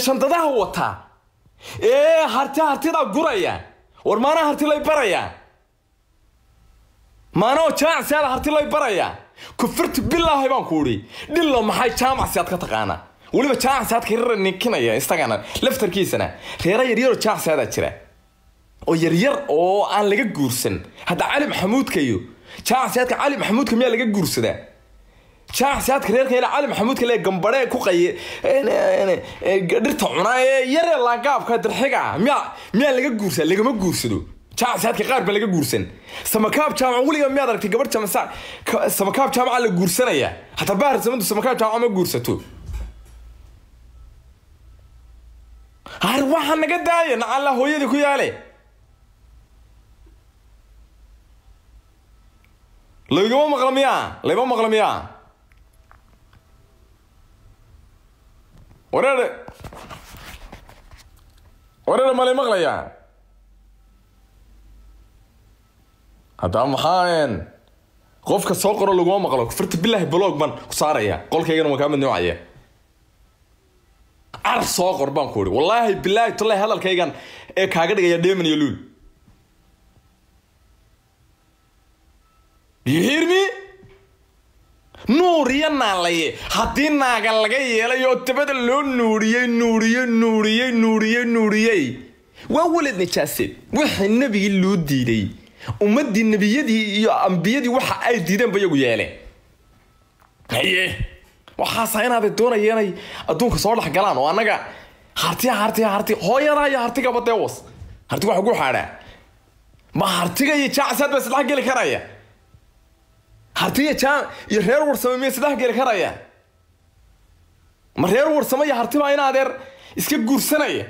shandadaha wataa ee harti hartidaa guraya war maanaa harti lay baraya maanao jaamacsiaada harti lay baraya kufurti bilaahay baan ku idhi dhillo maxay jaamacsiaad ka taqaana weliba jaamacsiaad karira ninkinaya isagana laftarkiisana reera yaryaro jaamacsiaadaa jira oo yaryar oo aan laga guursan hadda cali maxamuudka iyo jaamacsiaadka cali maxamuudka miyaa laga guursadaa shaaksiyaadka reerka ila cali maxamuudka le gambadhe ku qaye dhirta cunaa ee yaree laangaabka darxiga ah. miyaa laga guursaa lagama guursado shaaksiyaadka qaar ba laga guursan samakaab jaamac weliga miyaad aragtay gabadh jamsa samakaab jaamaca la guursanaya hataa bahar samadu samakaab jaamaca ma guursato har waxaa naga daaya nacalla hooyadii ku yaale laygama maqla miyaa layma maqla miyaa wareere wareere malay maqlayaa haddaba maxaa qofka soo qoro laguma maqlo farta bilaahi blog baan ku saaraya qolkaygana waan kaa mid car soo qor baan ku ihi wallaahi bilaahi tallaahi hadalkaygan ee kaaga dhigaya dheeman iyo luul you hear me nuur iyo naalaye haddii naaga laga yeelay oo dabada loo nuuriyey nuuriyey nuuriyey nuuriyey nuuriyey waa welad nijaaseed wixii nebigii loo diiday ummaddii nebiyadii iyo ambiyadii waxa ay diideenba iyagu yeeleen haye waxaasa inaaday doonaya adduunka soo dhex galaan oo annaga hartiya hartiya harti hooyadaa hartigaba deewas hartiga waxa gu xaadhaa ma hartiga iyo jaacasaad baa isdhex geli karaya hartiyo jaan iyo reer warsame miya saddex geer karaya ma reer warsame iyo harti baa in adeer iska guursanaya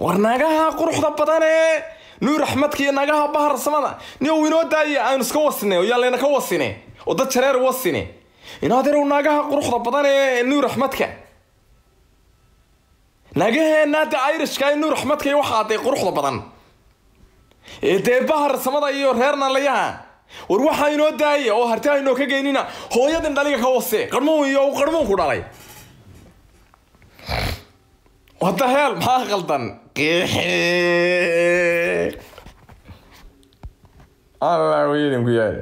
war naagaha quruxda badanee ee nuur axmedka iyo naagaha baharsamada niyow inoo daaya aynu iska wasine oo yaallayna wasine oo dad jareer wasine in naagaha quruxda badan ee nuur axmedka naagaheenaada irishka ee nuur axmedka iyo waxaadee quruxda badan dee samada iyo reer naalayaha war waxaa inoo daaya oo harti aynoo ka geynina hooyadin dhaliga ka wase qarmuun iyo qarmuun ku dhalay wada heel maxaa qaldan qixi yaay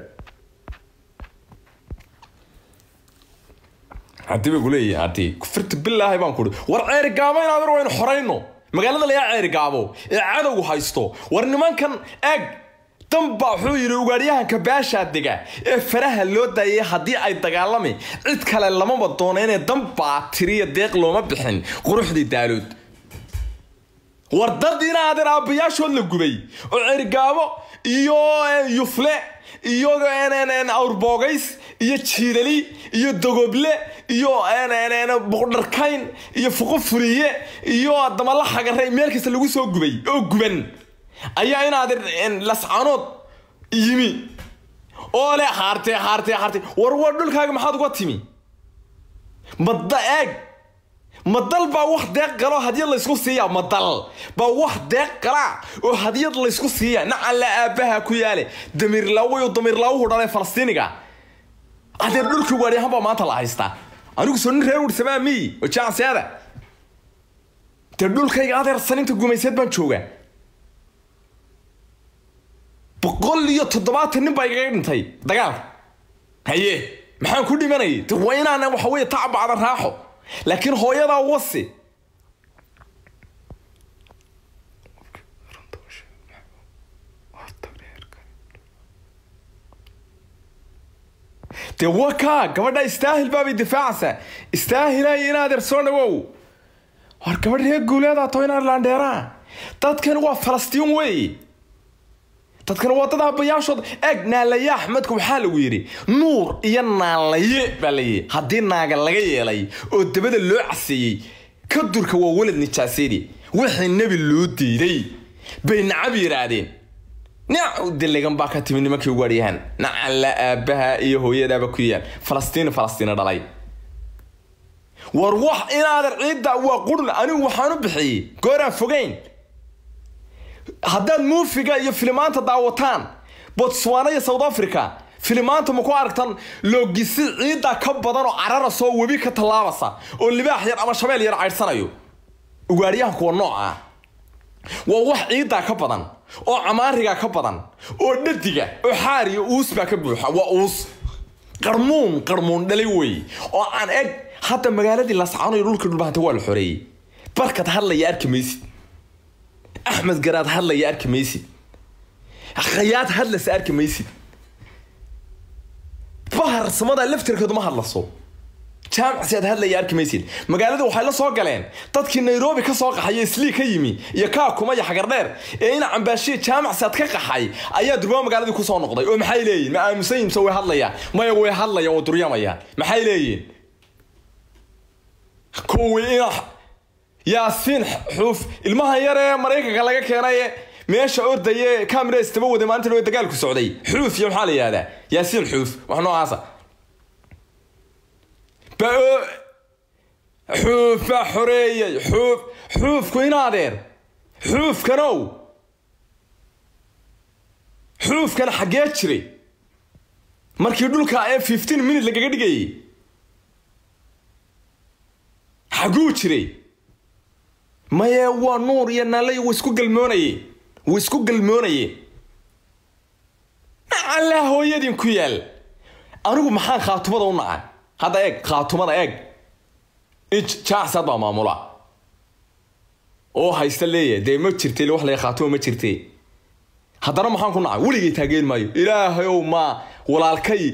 haddii bay kuleeyihin haddii kufirta bilaahi baan kuri war ceer gaama waynu xorayno magaalada layaa ceyr gaabo ee cadowgu haysto war nimankan eeg danbaa wuxuu yidhi ugaadhyahanka baashaa dega ee faraha loo daayay haddii ay dagaalami cid kale lamaba doono inay danbaa tiriya deeq looma bixin quruxdii daalood war dad in aadan aabbayaashood la gubay oo cergaabo iyo eh, yufle iyo eh, awrboogays iyo jiirali iyo dogoble iyo buqdharkayn iyo fuqo furiye iyo damala xagare meel kasta lagu soo gubay oo guban ayaa inaad lascanood yimi oo le haartee haartee haartee war war dhulkaaga maxaad uga timi madda eeg ma baa wax deeq galoo hadiyad laysku siiyaa ma baa wax deeq galaa oo hadiyad laysku siiyaa nacanla aabbaha ku yaale damiirlaaway damiirlaawuhu dhalay falastiiniga adeer dhulkii waadyahan maanta la haystaa anigu soo nin reer mii oo ojaanseada dee dhulkayga adeer saninta gumayseed baan joogaa boqol iyo toddobaatan nin baa igaga dhintay dagaal haye maxaan ku dhimanayay de waa inaana waxa weye tacbacda raaxo laakiin hooyadaa wasi de waka gabadha istaahil baabay difaacsa istaahilay inaad soo dhawow war gabadh reer guuleeda to in airlandheera dadkan waa falastiin wey dadkan waa dad aabbayaashooda eg naalaya axmedka waxaa lagu yidhi nuur iyo naalaye baa layihi haddii naaga laga yeelay oo dabada loo caseeyey ka durka waa walad nijaasaydi wixii nebi loo diiday bay nacab yidhaahdeen dhinac baa ka nimankii ugu adyahan nacalla aabbaha iyo hooyadaaba ku yaal falastiin falastiin dhalay war wax inaadan ciidda waa qurun anigu waxaanu bixiyey gooraan fogeyn haddaad muufiga iyo filimaanta daawataan botswana iyo south africa filimaanta ma ku aragtan loogisi ciidda ka badan oo carara soo webi ka tallaabasa oo libaax yar ama shabeel yar caydhsanayo ugaadhyahankuwa nooc ah waa wax ciiddaa ka badan oo camaarigaa ka badan oo dhadiga oo xaariyo uus baa ka buuxa waa uus qarmuun qarmuun dhalay wey oo aan eg hadda magaaladii lascano iyo dhulka dhulbahanta waa la xoreeyey barkad hadlaya arki maysid axmed garaad hadlaya arki maysid khayaad hadlasa arki maysid bahar samada laftirkeedu ma hadlaso jaamicsi aad hadlaya arki maysid magaalada waxay la soo galeen dadkii nairobi ka soo qaxay ee islii ka yimi iyo kaa kumaya xagardheer ee ina cambaashiya jaamicsi aad ka qaxay ayaa durba magaaladii kusoo noqday oo maxay leeyihin ma aaminsan yihin way hadlaya maya way hadlaya oo duryamayaan maxay leeyihin kuwii ina yaasiin xuuf ilmahan yar maraykanka laga keenay meesha ordaya kamera istaba waday maalinta dagaal ku socday xuuf iyo maxaa la yihahdaa yaasiin xuuf wax noocaasa bao xuufbaa xoreeyey xuuf xuufku inaa adeer xuufkanow xuufkana xaggee jiray markii dhulka ee fifteen minute lagaga dhigayay xagguu jiray mayee waa nuur iyo naalay wuu isku galmoonayey wuu isku galmoonaye nacallaa hooyadin ku yaal anigu maxaan khaatumada u naca hadda eeg khaatumada eeg jacsad baa maamula oo haysta leeyahay dee ma jirtay wax le khaatuma ma jirtay haddana maxaan ku nacay weligay taageeri maayo ilaahay maa walaalkay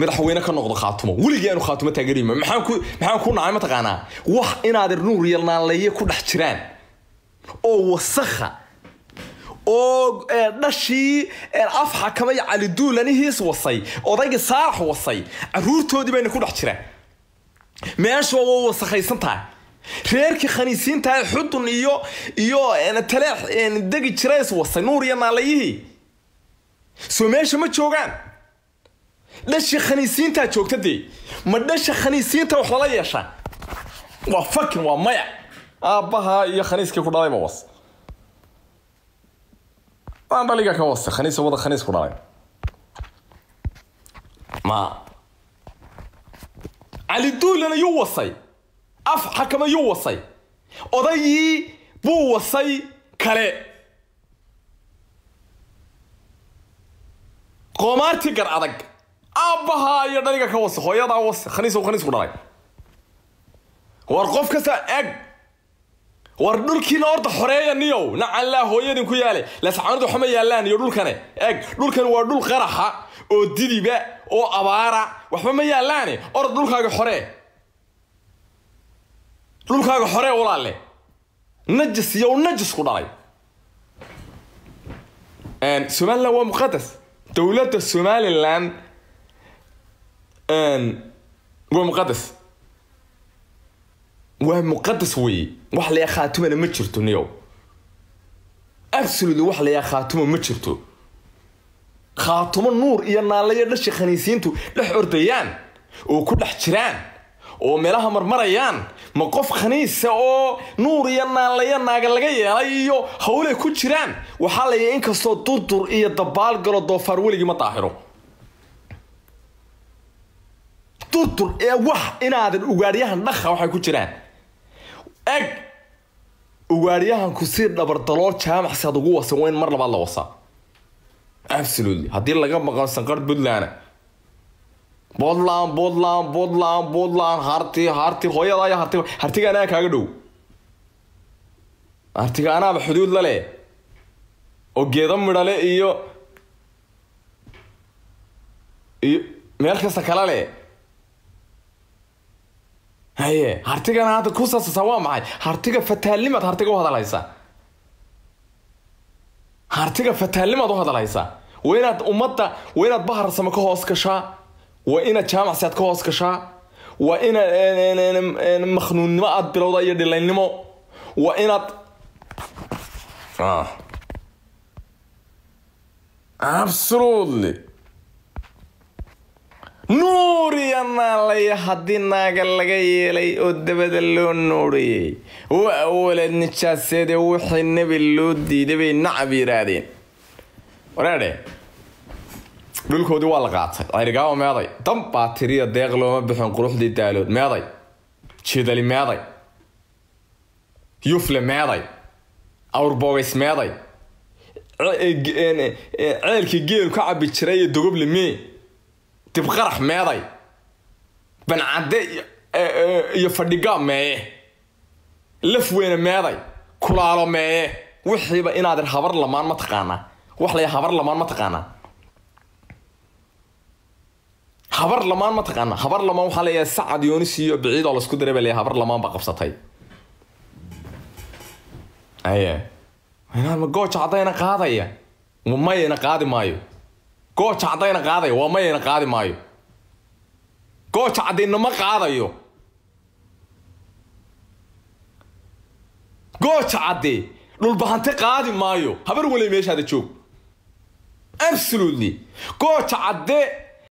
madaxweyne ka noqdo khaatumo weligii aanu khaatumo taageeri maayo maxaan ku maxaan ku nacay mataqaanaa wax inaad nuur iyo ku dhex jiraan oo wasakha oo dhashii afxakamay caliduulanihiis wasay odayga saax wasay caruurtoodii bayna ku dhex jiraan meesha waa wasakhaysan tahay reerkii khaniisiintahay xudun iyo iyo taleex degi jirays wasay nuur iyo naalayihii soo meesha ma joogaan dhashii khaniisiintaa joogta dee ma dhasha khaniisiinta wax lala yeeshaa waa fakin waa maya aabbaha iyo khaniiskii ku dhalayba was baan dhaliga ka wasta khaniis wada khaniis ku dhalay ma cali duulana yuu wasay af xakama yuu wasay odayii buu wasay kale qoomaartii gar adag aabbahaa iyo dhaliga ka wasa hooyadaa wasa khaniis khaniis ku dhalay war qof kasta eg war dhulkiina orda xoreeya niyow nacanlaa hooyadin ku yaalay laascaanadu waxma yaallaan iyo dhulkane eg dhulkan waa dhul qaraxa oo didiba oo abaara waxba ma yaallaane orod dhulkaaga xoree dhulkaaga xoree walaalle najis iyow najis ku dhalay somaliland waa muqadas dowladda somalilan waa muqadas waa muqadas weeye wax layaa khaatumana ma jirto neo absolutely wax layaa khaatuma ma jirto khaatumo nuur iyo naallayo dhasha khaniisiintu dhex ordayaan oo ku dhex jiraan oo meelaha marmarayaan ma qof khaniisa oo nuur iyo naallayo naaga laga yeelay iyo hawlay ku jiraan waxaa la inkastoo durdur iyo dabaalgalo doofaar weligii ma daahiro durdur ee wax inaadan ugaadhyahan dhakha waxay ku jiraan eg ugaaryahan kusii dhabardaloo jaamacs aad ugu wasan weyn mar labaad la wasaa absolutely haddii laga maqan sanqar puntland puntland puntland puntland puntland harti harti hooyadayo harti hartiga anaa kaaga dhow hartiga anaaba xuduud la leh oo geedo midhale iyo iyo meel kasta kala leh haye hartigana hadda ku saasasa waa maxay hartiga fataalnimaad hartiga u hadalhaysaa hartiga fataalnimaad u hadalhaysaa waa inaad ummadda waa inaad baharsamo ka hoos gashaa waa inaad jaamacsi aad ka hoos gashaa waa inaad makhnuunnimo aad bilowda iyo dhilaynimo waa inaad ah. absolutely nuuriyanaalaya haddii naaga laga yeelay oo dabada loo noodhayey waa awaleed nijaaseede wixii nebi loo diiday bay nacab yidhaahdeen wareedhe dhulkoodii waa la qaatay cirigaawa meeday dam baa tiriya deeq looma bixin quruxdii daalood meeday jidali meeday yufle meeday awrboogays meeday ceelkii geelu ka cabi jiray iyo dogoble mee dibqarax meeday bancadde iyo fadhiga meeye laf weyne meeday kulaalo meeye wixiiba inaadin habar lamaan ma taqaanaa wax lay habar lamaan ma taqaanaa habar lamaan ma taqaanaa habar lamaan waxaa leeyahay sacad yoonis iyo biciidoo laisku diray baa leeyahay habar lamaan baa qabsatay aye ma gooja haddayna qaadaya mayna qaadi maayo gooja haddayna qaadayo waa mayayna qaadi maayo gooja caddiinama qaadayo gooja caddee dhulbahante qaadi maayo habar waliy meeshaada joog absolutely gooja caddee